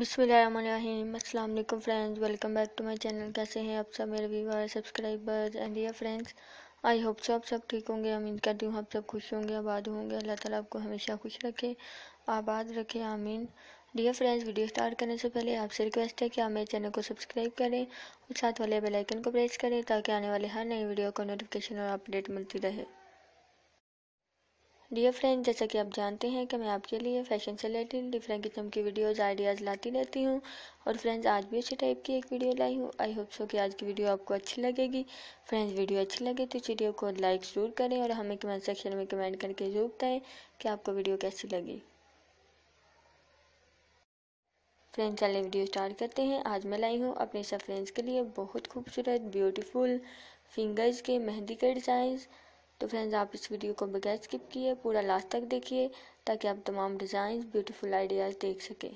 बसमीम अल्लाम friends welcome back to my channel कैसे हैं आप सब मेरे viewer subscribers and dear friends I hope so आप सब ठीक होंगे अमीन करती हूँ आप सब खुश होंगे आबाद होंगे अल्लाह ताला आपको हमेशा खुश रखे आबाद रखे आमीन डियर फ्रेंड्स वीडियो स्टार्ट करने से पहले आपसे रिक्वेस्ट है कि आप मेरे चैनल को सब्सक्राइब करें और साथ वाले बेलाइकन को प्रेस करें ताकि आने वाले हर नई वीडियो को नोटिफिकेशन और अपडेट मिलती रहे डियर फ्रेंड जैसा कि आप जानते हैं कि मैं आपके लिए फैशन से रिलेटेड डिफरेंट किस्म की वीडियोज़ आइडियाज़ लाती रहती हूँ और फ्रेंड्स आज भी अच्छी टाइप की एक वीडियो लाई हूँ आई होप सो कि आज की वीडियो आपको अच्छी लगेगी फ्रेंड्स वीडियो अच्छी लगे तो वीडियो को लाइक ज़रूर करें और हमें कमेंट सेक्शन में कमेंट करके जरूर बताएँ कि आपको वीडियो कैसी लगी फ्रेंड्स चले वीडियो स्टार्ट करते हैं आज मैं लाई हूँ अपने सब फ्रेंड्स के लिए बहुत खूबसूरत ब्यूटीफुल फिंगर्स के मेहंदी के डिज़ाइंस तो फ्रेंड्स आप इस वीडियो को बगैर स्किप किए पूरा लास्ट तक देखिए ताकि आप तमाम डिज़ाइन ब्यूटीफुल आइडियाज़ देख सकें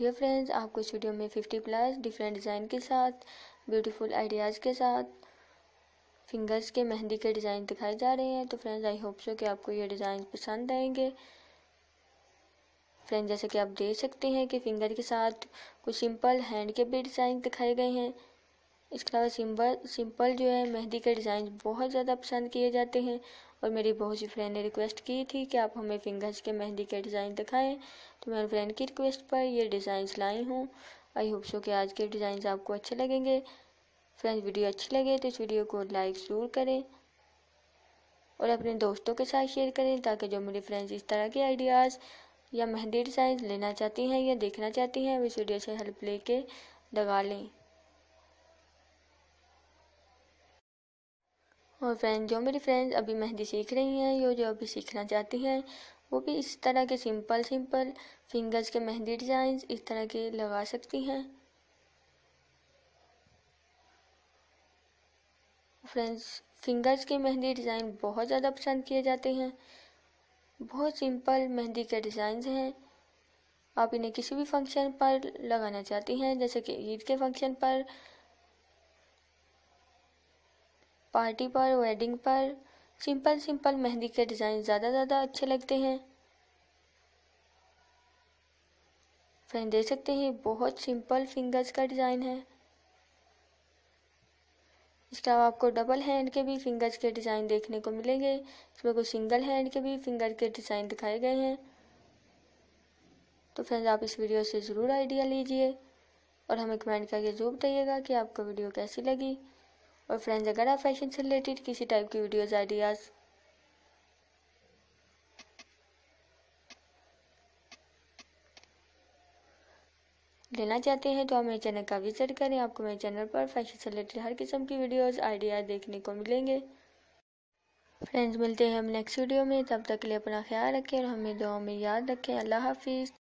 डियर फ्रेंड्स आपको इस वीडियो में 50 प्लस डिफरेंट डिज़ाइन के साथ ब्यूटीफुल आइडियाज़ के साथ फिंगर्स के मेहंदी के डिज़ाइन दिखाए जा रहे हैं तो फ्रेंड्स आई होप सो कि आपको ये डिज़ाइन पसंद आएंगे फ्रेंड्स जैसे कि आप देख सकते हैं कि फिंगर के साथ कुछ सिंपल हैंड के भी डिज़ाइन दिखाए गए हैं इसके अलावा सिंपल सिंपल जो है मेहंदी के डिज़ाइन बहुत ज़्यादा पसंद किए जाते हैं और मेरी बहुत सी फ्रेंड ने रिक्वेस्ट की थी कि आप हमें फिंगर्स के मेहंदी के डिज़ाइन दिखाएं तो मैं फ्रेंड की रिक्वेस्ट पर ये डिज़ाइंस लाई हूँ आई होप सो कि आज के डिज़ाइंस आपको अच्छे लगेंगे फ्रेंड्स वीडियो अच्छी लगे तो इस वीडियो को लाइक ज़रूर करें और अपने दोस्तों के साथ शेयर करें ताकि जो मेरे फ्रेंड्स इस तरह के आइडियाज़ या मेहंदी डिज़ाइन लेना चाहती हैं या देखना चाहती हैं वो इस वीडियो से हेल्प लेके लगा लें और फ्रेंड जो मेरी फ्रेंड अभी मेहंदी सीख रही हैं या जो अभी सीखना चाहती हैं वो भी इस तरह के सिंपल सिंपल फिंगर्स के मेहंदी डिज़ाइन इस तरह के लगा सकती हैं फ्रेंड्स फिंगर्स के मेहंदी डिज़ाइन बहुत ज़्यादा पसंद किए जाते हैं बहुत सिंपल मेहंदी के डिज़ाइन हैं आप इन्हें किसी भी फंक्शन पर लगाना चाहती हैं जैसे कि ईद के फंक्शन पर पार्टी पर वेडिंग पर सिंपल सिंपल मेहंदी के डिज़ाइन ज़्यादा ज़्यादा अच्छे लगते हैं फ्रेंड देख सकते हैं बहुत सिंपल फिंगर्स का डिज़ाइन है इसके अलावा आपको डबल हैंड के भी फिंगर्स के डिज़ाइन देखने को मिलेंगे इसमें कुछ सिंगल हैंड के भी फिंगर के डिज़ाइन दिखाए गए हैं तो फ्रेंड्स आप इस वीडियो से ज़रूर आइडिया लीजिए और हमें कमेंट करके जरूर बताइएगा कि आपको वीडियो कैसी लगी और फ्रेंड्स अगर आप फैशन से रिलेटेड किसी टाइप की वीडियोस आइडियाज़ लेना चाहते हैं तो आप मेरे चैनल का विजिट करें आपको मेरे चैनल पर फैशन से रिलेटेड हर किस्म की वीडियोस आइडिया देखने को मिलेंगे फ्रेंड्स मिलते हैं हम नेक्स्ट वीडियो में तब तक के लिए अपना ख्याल रखें और हमें दुआ में याद रखें अल्लाह हाफिज़